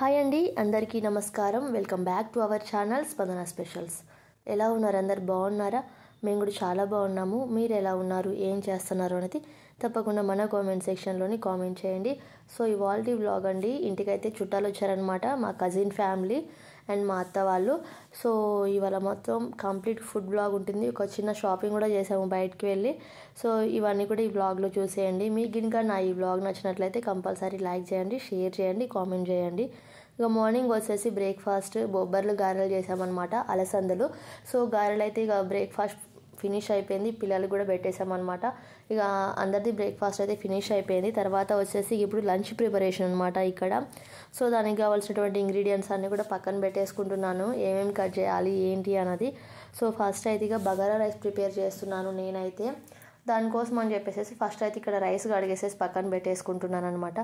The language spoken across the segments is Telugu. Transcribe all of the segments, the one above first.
హాయ్ అండి అందరికీ నమస్కారం welcome back to our channel Spandana specials ఎలా ఉన్నారు అందరు బాగున్నారా మేము కూడా చాలా బాగున్నాము మీరు ఎలా ఉన్నారు ఏం చేస్తున్నారు అనేది తప్పకుండా మన కామెంట్ సెక్షన్లోని కామెంట్ చేయండి సో ఇవాల్టి వ్లాగ్ అండి ఇంటికైతే చుట్టాలు వచ్చారనమాట మా కజిన్ ఫ్యామిలీ అండ్ మా అత్త వాళ్ళు సో ఇవాళ మొత్తం కంప్లీట్ ఫుడ్ బ్లాగ్ ఉంటుంది ఒక చిన్న షాపింగ్ కూడా చేసాము బయటకు వెళ్ళి సో ఇవన్నీ కూడా ఈ బ్లాగ్లో చూసేయండి మీకు ఇంక నా ఈ బ్లాగ్ నచ్చినట్లయితే కంపల్సరీ లైక్ చేయండి షేర్ చేయండి కామెంట్ చేయండి ఇక మార్నింగ్ వచ్చేసి బ్రేక్ఫాస్ట్ బొబ్బర్లు గారెలు చేసామన్నమాట అలసందలు సో గారెలు అయితే ఇక బ్రేక్ఫాస్ట్ ఫినిష్ అయిపోయింది పిల్లలు కూడా అనమాట ఇక అందరిది బ్రేక్ఫాస్ట్ అయితే ఫినిష్ అయిపోయింది తర్వాత వచ్చేసి ఇప్పుడు లంచ్ ప్రిపరేషన్ అనమాట ఇక్కడ సో దానికి కావాల్సినటువంటి ఇంగ్రీడియంట్స్ అన్నీ కూడా పక్కన పెట్టేసుకుంటున్నాను ఏమేమి కట్ చేయాలి ఏంటి అన్నది సో ఫస్ట్ అయితే ఇక బగారా రైస్ ప్రిపేర్ చేస్తున్నాను నేనైతే దానికోసం అని చెప్పేసి ఫస్ట్ అయితే ఇక్కడ రైస్ కడిగేసేసి పక్కన పెట్టేసుకుంటున్నాను అనమాట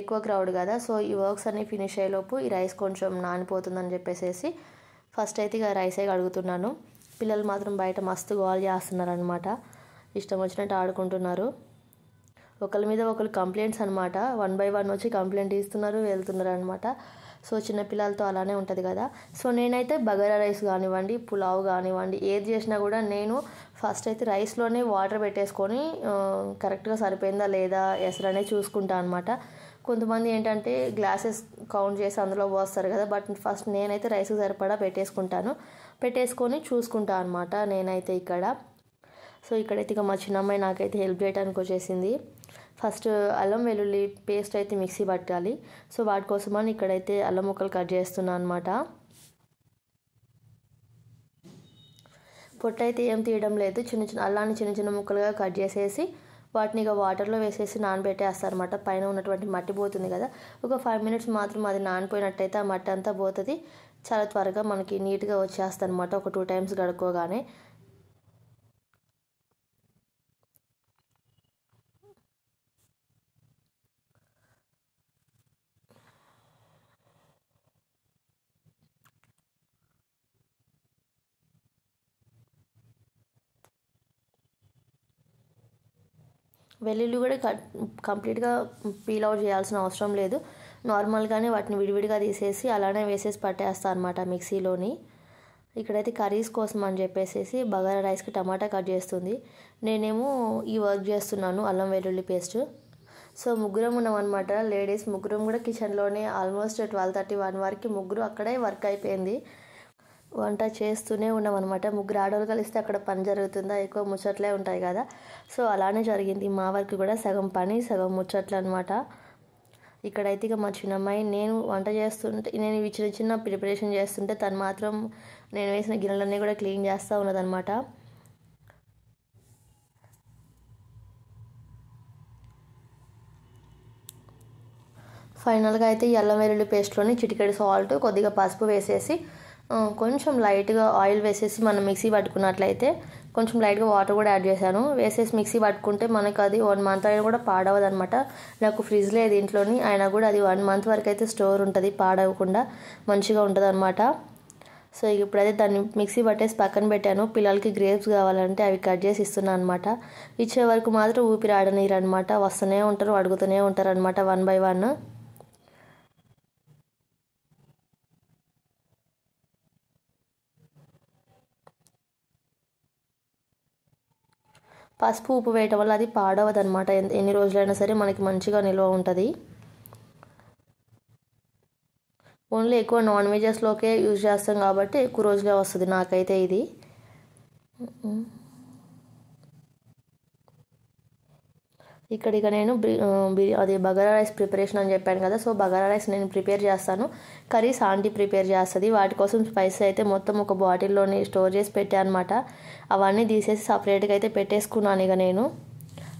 ఎక్కువ క్రౌడ్ కదా సో ఈ వర్క్స్ అన్నీ ఫినిష్ అయ్యేలోపు ఈ రైస్ కొంచెం నానిపోతుందని చెప్పేసి ఫస్ట్ అయితే ఇక రైసే కడుగుతున్నాను పిల్లలు మాత్రం బయట మస్తు గోల్ చేస్తున్నారు అనమాట ఇష్టం వచ్చినట్టు ఆడుకుంటున్నారు ఒకరి మీద ఒకరు కంప్లైంట్స్ అనమాట వన్ బై వన్ వచ్చి కంప్లైంట్ ఇస్తున్నారు వెళ్తున్నారు అనమాట సో చిన్నపిల్లలతో అలానే ఉంటుంది కదా సో నేనైతే బగారా రైస్ కానివ్వండి పులావ్ కానివ్వండి ఏది చేసినా కూడా నేను ఫస్ట్ అయితే రైస్లోనే వాటర్ పెట్టేసుకొని కరెక్ట్గా సరిపోయిందా లేదా ఎసరనే చూసుకుంటా అనమాట కొంతమంది ఏంటంటే గ్లాసెస్ కౌంట్ చేసి అందులో పోస్తారు కదా బట్ ఫస్ట్ నేనైతే రైస్కి సరిపడా పెట్టేసుకుంటాను పెట్టేసుకొని చూసుకుంటాను అనమాట నేనైతే ఇక్కడ సో ఇక్కడైతే ఇక మా చిన్నమ్మాయి నాకైతే హెల్ప్ చేయడానికి వచ్చేసింది ఫస్ట్ అల్లం వెల్లుల్లి పేస్ట్ అయితే మిక్సీ పట్టాలి సో వాటి కోసమని ఇక్కడైతే అల్లం ముక్కలు కట్ చేస్తున్నాను అనమాట పొట్టు అయితే ఏం తీయడం లేదు చిన్న చిన్న అల్లాన్ని చిన్న చిన్న ముక్కలుగా కట్ చేసేసి వాటిని ఇక వాటర్లో వేసేసి నానబెట్టేస్తారనమాట పైన ఉన్నటువంటి మట్టి పోతుంది కదా ఒక ఫైవ్ మినిట్స్ మాత్రం అది నానిపోయినట్టయితే ఆ మట్టి అంతా పోతుంది చాలా త్వరగా మనకి నీట్గా వచ్చేస్తుంది అనమాట ఒక టూ టైమ్స్ గడుక్కోగానే వెల్లుల్లి కూడా కంప్లీట్గా పీల్ అవుట్ చేయాల్సిన అవసరం లేదు నార్మల్గానే వాటిని విడివిడిగా తీసేసి అలానే వేసేసి పట్టేస్తాను అనమాట మిక్సీలోని ఇక్కడైతే కర్రీస్ కోసం అని చెప్పేసి బగారా రైస్కి టమాటా కట్ చేస్తుంది నేనేమో ఈ వర్క్ చేస్తున్నాను అల్లం వెల్లుల్లి పేస్ట్ సో ముగ్గురం ఉన్నామన్నమాట లేడీస్ ముగ్గురం కూడా కిచెన్లోనే ఆల్మోస్ట్ ట్వెల్వ్ థర్టీ వన్ వరకు ముగ్గురు అక్కడే వర్క్ అయిపోయింది వంట చేస్తూనే ఉన్నాం అనమాట ముగ్గురు ఆడవాళ్ళు కలిస్తే అక్కడ పని జరుగుతుందా ఎక్కువ ముచ్చట్లే ఉంటాయి కదా సో అలానే జరిగింది మా వరకు కూడా సగం పని సగం ముచ్చట్లు అనమాట ఇక్కడైతే ఇక మా చిన్నమ్మాయి నేను వంట చేస్తుంటే నేను ఇవి చిన్న చిన్న ప్రిపరేషన్ చేస్తుంటే తను మాత్రం నేను వేసిన గిన్నెలన్నీ కూడా క్లీన్ చేస్తూ ఉన్నదనమాట ఫైనల్గా అయితే ఈ అల్లం వెల్లుల్లి పేస్ట్లోని చిటికెడు సాల్ట్ కొద్దిగా పసుపు వేసేసి కొంచెం లైట్గా ఆయిల్ వేసేసి మనం మిక్సీ పట్టుకున్నట్లయితే కొంచెం లైట్గా వాటర్ కూడా యాడ్ చేశాను వేసేసి మిక్సీ పట్టుకుంటే మనకు అది వన్ మంత్ అయినా కూడా పాడవదు అనమాట నాకు ఫ్రిడ్జ్ లేదు ఇంట్లోని అయినా కూడా అది వన్ మంత్ వరకు అయితే స్టోర్ ఉంటుంది పాడవకుండా మంచిగా ఉంటుంది అనమాట సో ఇప్పుడైతే దాన్ని మిక్సీ పట్టేసి పక్కన పెట్టాను పిల్లలకి గ్రేప్స్ కావాలంటే అవి కట్ చేసి ఇస్తున్నాను అనమాట ఇచ్చే వరకు మాత్రం ఊపిరి ఆడనీరు అనమాట వస్తూనే ఉంటారు అడుగుతూనే ఉంటారు అనమాట వన్ బై వన్ పసుపు ఉప్పు వేయటం వల్ల అది పాడవదనమాట ఎన్ని రోజులైనా సరే మనకి మంచిగా నిల్వ ఉంటుంది ఓన్లీ ఎక్కువ నాన్ వెజెస్లోకే యూజ్ చేస్తాం కాబట్టి ఎక్కువ రోజులే వస్తుంది నాకైతే ఇది ఇక్కడ ఇక నేను అది బగారా రైస్ ప్రిపరేషన్ అని చెప్పాను కదా సో బగారా రైస్ నేను ప్రిపేర్ చేస్తాను కర్రీస్ ఆంటీ ప్రిపేర్ చేస్తుంది వాటి కోసం స్పైసెస్ అయితే మొత్తం ఒక బాటిల్లోని స్టోర్ చేసి పెట్టాను అనమాట అవన్నీ తీసేసి సపరేట్గా అయితే పెట్టేసుకున్నాను ఇక నేను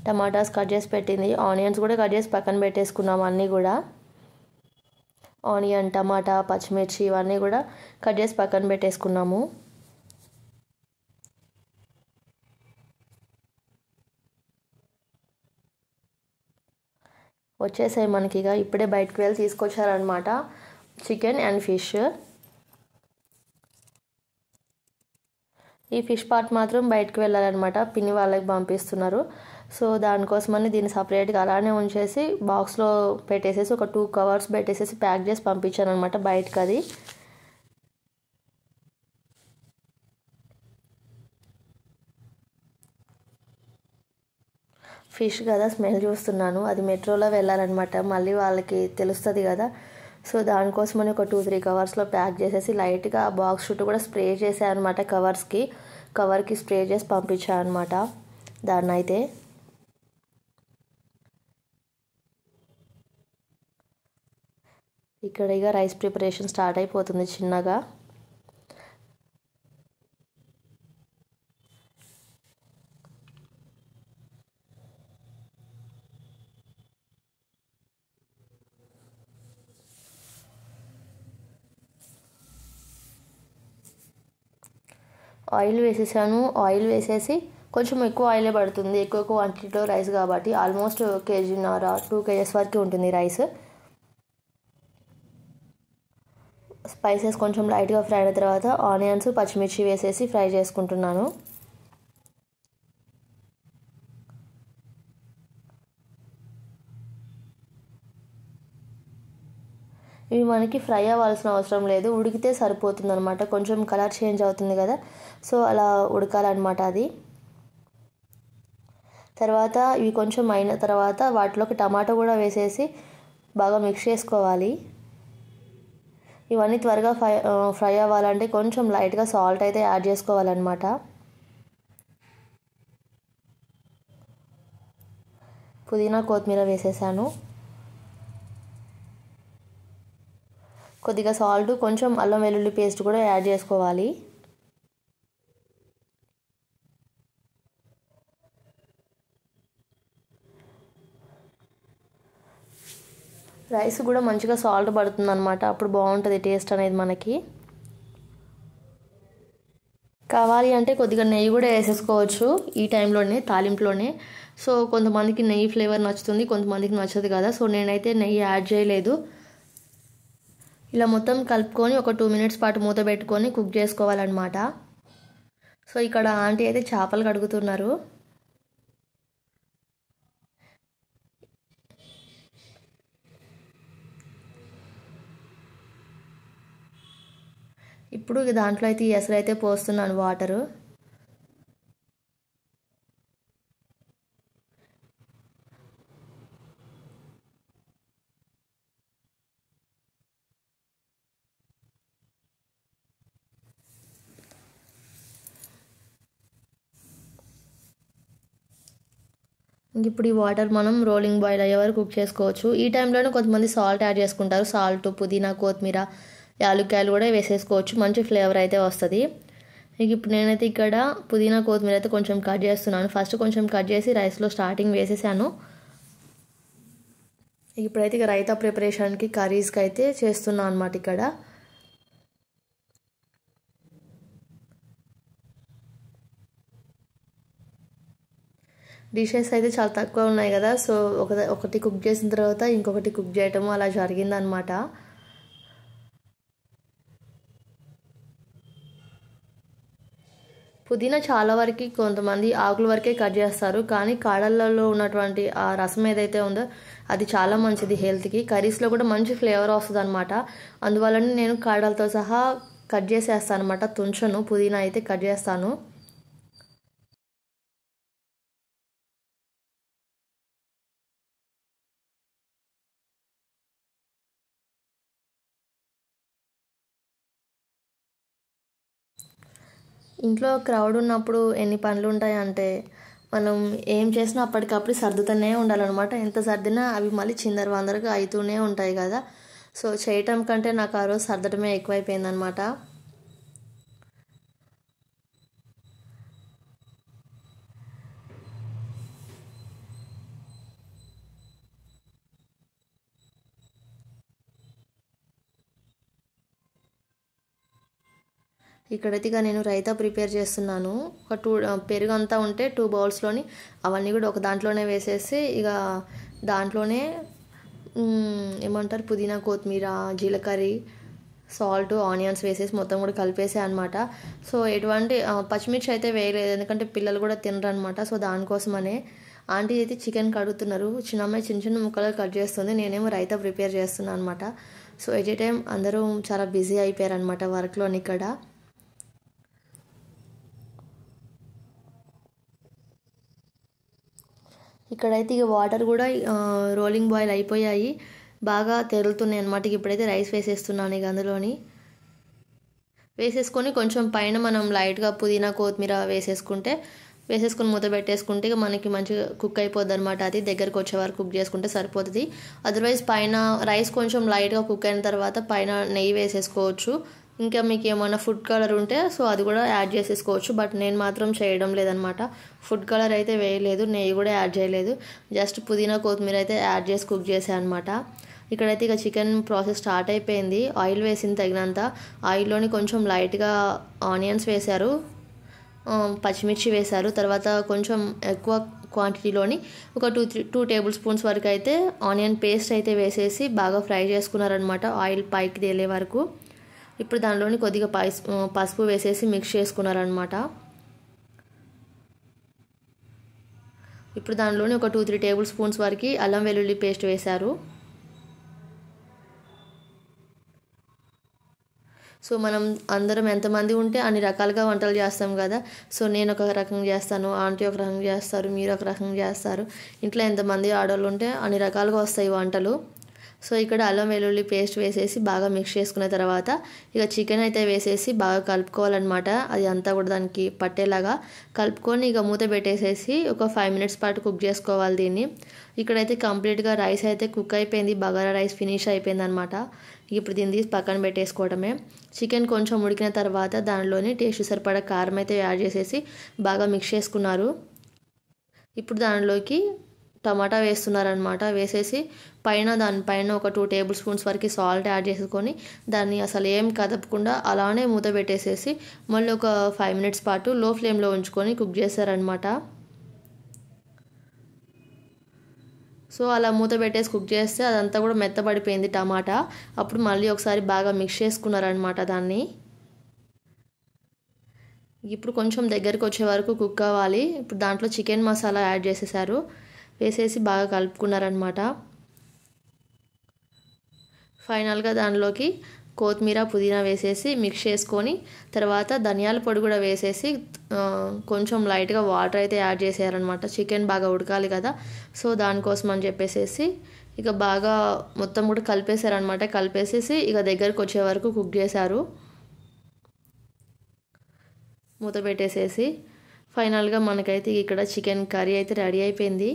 టమాటాస్ కట్ చేసి పెట్టింది ఆనియన్స్ కూడా కట్ చేసి పక్కన పెట్టేసుకున్నాం అన్నీ కూడా ఆనియన్ టమాటా పచ్చిమిర్చి ఇవన్నీ కూడా కట్ చేసి పక్కన పెట్టేసుకున్నాము వచ్చేసాయి మనకి ఇక ఇప్పుడే బయటకు వెళ్ళి తీసుకొచ్చారనమాట చికెన్ అండ్ ఫిష్ ఈ ఫిష్ పార్ట్ మాత్రం బయటకు వెళ్ళాలన్నమాట పిన్ని వాళ్ళకి పంపిస్తున్నారు సో దానికోసమని దీన్ని సపరేట్గా అలానే ఉంచేసి బాక్స్లో పెట్టేసేసి ఒక టూ కవర్స్ పెట్టేసేసి ప్యాక్ చేసి పంపించాను అనమాట బయటకు అది ఫిష్ కదా స్మెల్ చూస్తున్నాను అది మెట్రోలో వెళ్ళాలన్నమాట మళ్ళీ వాళ్ళకి తెలుస్తుంది కదా సో దానికోసమని ఒక టూ త్రీ కవర్స్లో ప్యాక్ చేసేసి లైట్గా ఆ బాక్స్ చుట్టూ కూడా స్ప్రే చేసాను అనమాట కవర్స్కి కవర్కి స్ప్రే చేసి పంపించాను అనమాట దాన్ని అయితే ఇక్కడ ఇక రైస్ ప్రిపరేషన్ స్టార్ట్ అయిపోతుంది చిన్నగా ఆయిల్ వేసేసాను ఆయిల్ వేసేసి కొంచెం ఎక్కువ ఆయిలే పడుతుంది ఎక్కువ క్వాంటిటీలో రైస్ కాబట్టి ఆల్మోస్ట్ కేజీన్నర టూ కేజెస్ వరకు ఉంటుంది రైస్ స్పైసెస్ కొంచెం లైట్గా ఫ్రై అయిన తర్వాత ఆనియన్స్ పచ్చిమిర్చి వేసేసి ఫ్రై చేసుకుంటున్నాను ఇవి మనకి ఫ్రై అవ్వాల్సిన అవసరం లేదు ఉడికితే సరిపోతుంది అనమాట కొంచెం కలర్ చేంజ్ అవుతుంది కదా సో అలా ఉడకాలన్నమాట అది తర్వాత ఇవి కొంచెం అయిన తర్వాత వాటిలోకి టమాటో కూడా వేసేసి బాగా మిక్స్ చేసుకోవాలి ఇవన్నీ త్వరగా ఫ్రై ఫ్రై అవ్వాలంటే కొంచెం లైట్గా సాల్ట్ అయితే యాడ్ చేసుకోవాలన్నమాట పుదీనా కొత్తిమీర వేసేసాను కొద్దిగా సాల్ట్ కొంచెం అల్లం వెల్లుల్లి పేస్ట్ కూడా యాడ్ చేసుకోవాలి రైస్ కూడా మంచిగా సాల్ట్ పడుతుంది అనమాట అప్పుడు బాగుంటుంది టేస్ట్ అనేది మనకి కావాలి అంటే కొద్దిగా నెయ్యి కూడా వేసేసుకోవచ్చు ఈ టైంలోనే తాలింపులోనే సో కొంతమందికి నెయ్యి ఫ్లేవర్ నచ్చుతుంది కొంతమందికి నచ్చదు కదా సో నేనైతే నెయ్యి యాడ్ చేయలేదు ఇలా మొత్తం కలుపుకొని ఒక టూ మినిట్స్ పాటు మూత పెట్టుకొని కుక్ చేసుకోవాలన్నమాట సో ఇక్కడ ఆంటీ అయితే చేపలు కడుగుతున్నారు ఇప్పుడు దాంట్లో అయితే ఎసరైతే పోస్తున్నాను వాటరు ఇంక ఇప్పుడు ఈ వాటర్ మనం రోలింగ్ బాయిల్ అయ్యే వరకు కుక్ చేసుకోవచ్చు ఈ టైంలోనే కొంతమంది సాల్ట్ యాడ్ చేసుకుంటారు సాల్ట్ పుదీనా కొత్తిమీర యాలుక్కాయలు కూడా వేసేసుకోవచ్చు మంచి ఫ్లేవర్ అయితే వస్తుంది ఇక ఇప్పుడు నేనైతే ఇక్కడ పుదీనా కొత్తిమీర అయితే కొంచెం కట్ చేస్తున్నాను ఫస్ట్ కొంచెం కట్ చేసి రైస్లో స్టార్టింగ్ వేసేసాను ఇప్పుడైతే ఇక రైతా ప్రిపరేషన్కి కర్రీస్కి అయితే చేస్తున్నాను అనమాట ఇక్కడ డిషెస్ అయితే చాలా తక్కువ ఉన్నాయి కదా సో ఒక ఒకటి కుక్ చేసిన తర్వాత ఇంకొకటి కుక్ చేయటము అలా జరిగిందనమాట పుదీనా చాలా వరకు కొంతమంది ఆకుల వరకే కట్ చేస్తారు కానీ కాడలలో ఉన్నటువంటి ఆ రసం ఏదైతే ఉందో అది చాలా మంచిది హెల్త్కి కర్రీస్లో కూడా మంచి ఫ్లేవర్ వస్తుంది అనమాట అందువలన నేను కాడలతో సహా కట్ చేసేస్తాను అనమాట తుంచను పుదీనా అయితే కట్ చేస్తాను ఇంట్లో క్రౌడ్ ఉన్నప్పుడు ఎన్ని పనులు ఉంటాయంటే మనం ఏం చేసినా అప్పటికప్పుడు సర్దుతూనే ఉండాలన్నమాట ఎంత సర్దినా అవి మళ్ళీ చిందర వందరగా అవుతూనే ఉంటాయి కదా సో చేయటం కంటే నాకు ఆ రోజు సర్దటమే ఎక్కువైపోయిందనమాట ఇక్కడైతే ఇక నేను రైతా ప్రిపేర్ చేస్తున్నాను ఒక టూ పెరుగు అంతా ఉంటే టూ బౌల్స్లోని అవన్నీ కూడా ఒక దాంట్లోనే వేసేసి ఇక దాంట్లోనే ఏమంటారు పుదీనా కొత్తిమీర జీలకర్ర సాల్ట్ ఆనియన్స్ వేసేసి మొత్తం కూడా కలిపేసే అనమాట సో ఎటువంటి పచ్చిమిర్చి అయితే వేయలేదు ఎందుకంటే పిల్లలు కూడా తినరు అనమాట సో దానికోసమనే ఆంటీ అయితే చికెన్ కడుగుతున్నారు చిన్న అమ్మాయి చిన్న చిన్న ముక్కలు కట్ చేస్తుంది నేనేమో రైతా ప్రిపేర్ చేస్తున్నాను అనమాట సో ఎట్ ఏ టైం అందరూ చాలా బిజీ అయిపోయారు అనమాట వర్క్లోని ఇక్కడ ఇక్కడైతే ఇక వాటర్ కూడా రోలింగ్ బాయిల్ అయిపోయాయి బాగా తెరులుతున్నాయి అనమాట ఇప్పుడైతే రైస్ వేసేస్తున్నాను ఇక అందులోని వేసేసుకొని కొంచెం పైన మనం లైట్గా పుదీనా కొత్తిమీర వేసేసుకుంటే వేసేసుకొని మూత పెట్టేసుకుంటే ఇక మనకి మంచిగా కుక్ అయిపోద్ది అనమాట అది దగ్గరకు వచ్చే వరకు కుక్ చేసుకుంటే సరిపోతుంది అదర్వైజ్ పైన రైస్ కొంచెం లైట్గా కుక్ అయిన తర్వాత పైన నెయ్యి వేసేసుకోవచ్చు ఇంకా మీకు ఏమైనా ఫుడ్ కలర్ ఉంటే సో అది కూడా యాడ్ చేసేసుకోవచ్చు బట్ నేను మాత్రం చేయడం లేదనమాట ఫుడ్ కలర్ అయితే వేయలేదు నెయ్యి కూడా యాడ్ చేయలేదు జస్ట్ పుదీనా కొత్తిమీర అయితే యాడ్ చేసి కుక్ చేశాను అనమాట ఇక్కడైతే ఇక చికెన్ ప్రాసెస్ స్టార్ట్ అయిపోయింది ఆయిల్ వేసింది తగినంత ఆయిల్లోని కొంచెం లైట్గా ఆనియన్స్ వేశారు పచ్చిమిర్చి వేశారు తర్వాత కొంచెం ఎక్కువ క్వాంటిటీలోని ఒక two three two table spoons వరకు అయితే ఆనియన్ పేస్ట్ అయితే వేసేసి బాగా ఫ్రై చేసుకున్నారనమాట ఆయిల్ పైకి తేలే వరకు ఇప్పుడు దానిలోని కొద్దిగా పసుపు వేసేసి మిక్స్ చేసుకున్నారనమాట ఇప్పుడు దానిలోని ఒక టూ త్రీ టేబుల్ స్పూన్స్ వరకు అల్లం వెల్లుల్లి పేస్ట్ వేశారు సో మనం అందరం ఎంతమంది ఉంటే అన్ని రకాలుగా వంటలు చేస్తాం కదా సో నేను ఒక రకంగా చేస్తాను ఆంటీ ఒక రకంగా చేస్తారు మీరు ఒక రకంగా చేస్తారు ఇంట్లో ఎంతమంది ఆడవాళ్ళు ఉంటే అన్ని రకాలుగా వస్తాయి వంటలు సో ఇక్కడ అల్లం వెల్లుల్లి పేస్ట్ వేసేసి బాగా మిక్స్ చేసుకున్న తర్వాత ఇక చికెన్ అయితే వేసేసి బాగా కలుపుకోవాలన్నమాట అది అంతా కూడా దానికి పట్టేలాగా కలుపుకొని ఇక మూత పెట్టేసేసి ఒక ఫైవ్ మినిట్స్ పాటు కుక్ చేసుకోవాలి దీన్ని ఇక్కడైతే కంప్లీట్గా రైస్ అయితే కుక్ అయిపోయింది బగారా రైస్ ఫినిష్ అయిపోయింది అనమాట ఇప్పుడు దీన్ని తీసి పక్కన పెట్టేసుకోవడమే చికెన్ కొంచెం ఉడికిన తర్వాత దానిలోని టేస్ట్ సరిపడా కారం అయితే యాడ్ చేసేసి బాగా మిక్స్ చేసుకున్నారు ఇప్పుడు దానిలోకి టమాటా వేస్తున్నారనమాట వేసేసి పైన దానిపైన ఒక టూ టేబుల్ స్పూన్స్ వరకు సాల్ట్ యాడ్ చేసుకొని దాన్ని అసలు ఏం కదపకుండా అలానే మూత పెట్టేసేసి మళ్ళీ ఒక ఫైవ్ మినిట్స్ పాటు లో ఫ్లేమ్లో ఉంచుకొని కుక్ చేస్తారనమాట సో అలా మూత పెట్టేసి కుక్ చేస్తే అదంతా కూడా మెత్తబడిపోయింది టమాటా అప్పుడు మళ్ళీ ఒకసారి బాగా మిక్స్ చేసుకున్నారనమాట దాన్ని ఇప్పుడు కొంచెం దగ్గరికి వచ్చే వరకు కుక్ కావాలి ఇప్పుడు దాంట్లో చికెన్ మసాలా యాడ్ చేసేసారు వేసేసి బాగా కలుపుకున్నారనమాట ఫైనల్గా దానిలోకి కొత్తిమీర పుదీనా వేసేసి మిక్స్ చేసుకొని తర్వాత ధనియాల పొడి కూడా వేసేసి కొంచెం లైట్గా వాటర్ అయితే యాడ్ చేసేయాలన్నమాట చికెన్ బాగా ఉడకాలి కదా సో దానికోసం అని చెప్పేసేసి ఇక బాగా మొత్తం కూడా కలిపేశారనమాట కలిపేసేసి ఇక దగ్గరకు వచ్చే వరకు కుక్ చేశారు మూత పెట్టేసేసి ఫైనల్గా మనకైతే ఇక్కడ చికెన్ కర్రీ అయితే రెడీ అయిపోయింది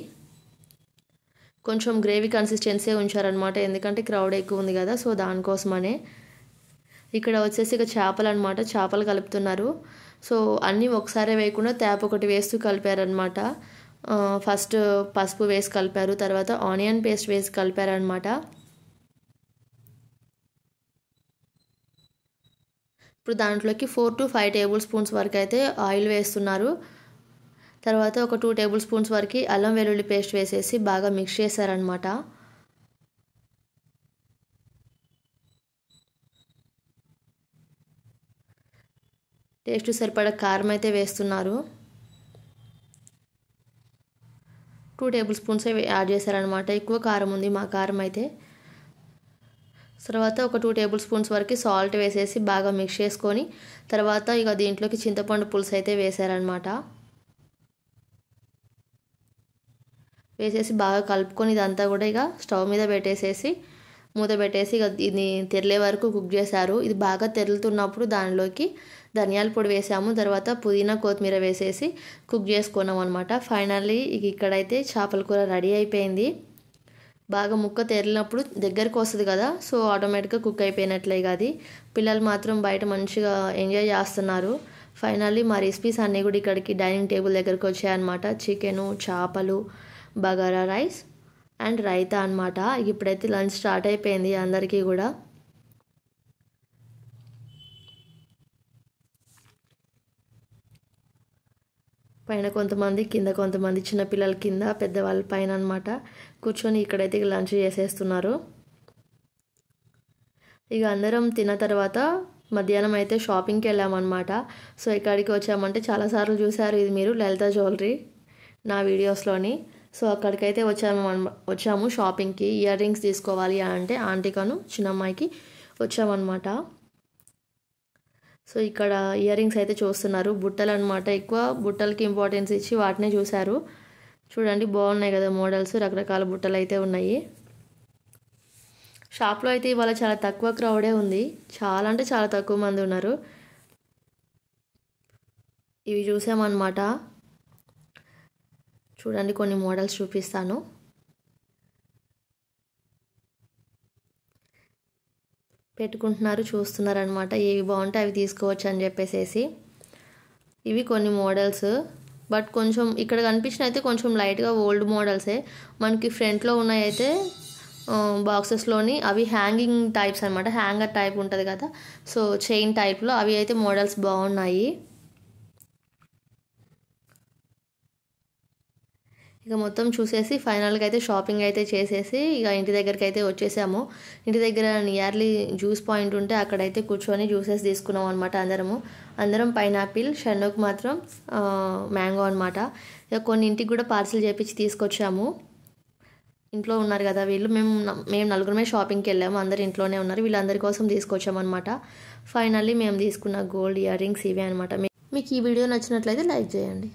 కొంచెం గ్రేవీ కన్సిస్టెన్సీ ఉంచారనమాట ఎందుకంటే క్రౌడ్ ఎక్కువ ఉంది కదా సో దానికోసమనే ఇక్కడ వచ్చేసి ఇక చేపలు అనమాట చేపలు కలుపుతున్నారు సో అన్నీ ఒకసారి వేయకుండా తేప ఒకటి వేస్తూ కలిపారనమాట ఫస్ట్ పసుపు వేసి కలిపారు తర్వాత ఆనియన్ పేస్ట్ వేసి కలిపారనమాట ఇప్పుడు దాంట్లోకి four to five table spoons వరకు అయితే ఆయిల్ వేస్తున్నారు తర్వాత ఒక టూ టేబుల్ స్పూన్స్ వరకు అల్లం వెల్లుల్లి పేస్ట్ వేసేసి బాగా మిక్స్ చేశారనమాట టేస్ట్ సరిపడా కారం అయితే వేస్తున్నారు టూ టేబుల్ స్పూన్స్ యాడ్ చేశారనమాట ఎక్కువ కారం ఉంది మా కారం అయితే తర్వాత ఒక టూ టేబుల్ స్పూన్స్ వరకు సాల్ట్ వేసేసి బాగా మిక్స్ చేసుకొని తర్వాత ఇక దీంట్లోకి చింతపండు పులుసు అయితే వేశారనమాట వేసేసి బాగా కలుపుకొని ఇదంతా కూడా ఇక స్టవ్ మీద పెట్టేసేసి మూత పెట్టేసి ఇక ఇది తెరలే వరకు కుక్ చేశారు ఇది బాగా తెరులుతున్నప్పుడు దానిలోకి ధనియాల పొడి వేసాము తర్వాత పుదీనా కొత్తిమీర వేసేసి కుక్ చేసుకున్నాం అనమాట ఫైనల్లీ ఇక్కడైతే చేపల కూర రెడీ అయిపోయింది బాగా ముక్క తెరినప్పుడు దగ్గరకు వస్తుంది కదా సో ఆటోమేటిక్గా కుక్ అయిపోయినట్లే అది పిల్లలు మాత్రం బయట మంచిగా ఎంజాయ్ చేస్తున్నారు ఫైనల్లీ మా రెసిపీస్ అన్నీ కూడా ఇక్కడికి డైనింగ్ టేబుల్ దగ్గరకు వచ్చాయన్నమాట చికెను చేపలు బగారా రైస్ అండ్ రైతా అనమాట ఇప్పుడైతే లంచ్ స్టార్ట్ అయిపోయింది అందరికీ కూడా పైన కొంతమంది కింద కొంతమంది చిన్నపిల్లల కింద పెద్దవాళ్ళ పైన అనమాట కూర్చొని ఇక్కడైతే లంచ్ చేసేస్తున్నారు ఇక అందరం తిన్న తర్వాత మధ్యాహ్నం అయితే షాపింగ్కి వెళ్ళామన్నమాట సో ఇక్కడికి వచ్చామంటే చాలాసార్లు చూశారు ఇది మీరు లలిత జ్యువెలరీ నా వీడియోస్లోని సో అక్కడికైతే వచ్చాము వచ్చాము షాపింగ్కి ఇయర్ రింగ్స్ తీసుకోవాలి అంటే ఆంటీ కను చిన్నమ్మాయికి వచ్చామన్నమాట సో ఇక్కడ ఇయర్ రింగ్స్ అయితే చూస్తున్నారు బుట్టలు అనమాట ఎక్కువ బుట్టలకి ఇంపార్టెన్స్ ఇచ్చి వాటినే చూశారు చూడండి బాగున్నాయి కదా మోడల్స్ రకరకాల బుట్టలు అయితే ఉన్నాయి షాప్లో అయితే ఇవాళ చాలా తక్కువ క్రౌడే ఉంది చాలా అంటే చాలా తక్కువ మంది ఉన్నారు ఇవి చూసామన్నమాట చూడండి కొన్ని మోడల్స్ చూపిస్తాను పెట్టుకుంటున్నారు చూస్తున్నారు అనమాట ఏవి బాగుంటే అవి తీసుకోవచ్చు అని చెప్పేసి ఇవి కొన్ని మోడల్స్ బట్ కొంచెం ఇక్కడ కనిపించిన అయితే కొంచెం లైట్గా ఓల్డ్ మోడల్సే మనకి ఫ్రంట్లో ఉన్నాయైతే బాక్సెస్లోని అవి హ్యాంగింగ్ టైప్స్ అనమాట హ్యాంగర్ టైప్ ఉంటుంది కదా సో చైన్ టైప్లో అవి అయితే మోడల్స్ బాగున్నాయి ఇక మొత్తం చూసేసి ఫైనల్గా అయితే షాపింగ్ అయితే చేసేసి ఇక ఇంటి దగ్గరికి అయితే వచ్చేసాము ఇంటి దగ్గర నియర్లీ జ్యూస్ పాయింట్ ఉంటే అక్కడైతే కూర్చొని జ్యూసెస్ తీసుకున్నాం అనమాట అందరము అందరం పైనాపిల్ షన్నుకు మాత్రం మ్యాంగో అనమాట ఇక కొన్ని ఇంటికి కూడా పార్సిల్ చేపించి తీసుకొచ్చాము ఇంట్లో ఉన్నారు కదా వీళ్ళు మేము మేము నలుగురమే షాపింగ్కి వెళ్ళాము అందరు ఇంట్లోనే ఉన్నారు వీళ్ళందరి కోసం తీసుకొచ్చామన్నమాట ఫైనల్లీ మేము తీసుకున్న గోల్డ్ ఇయర్ రింగ్స్ ఇవే అనమాట మీకు ఈ వీడియో నచ్చినట్లయితే లైక్ చేయండి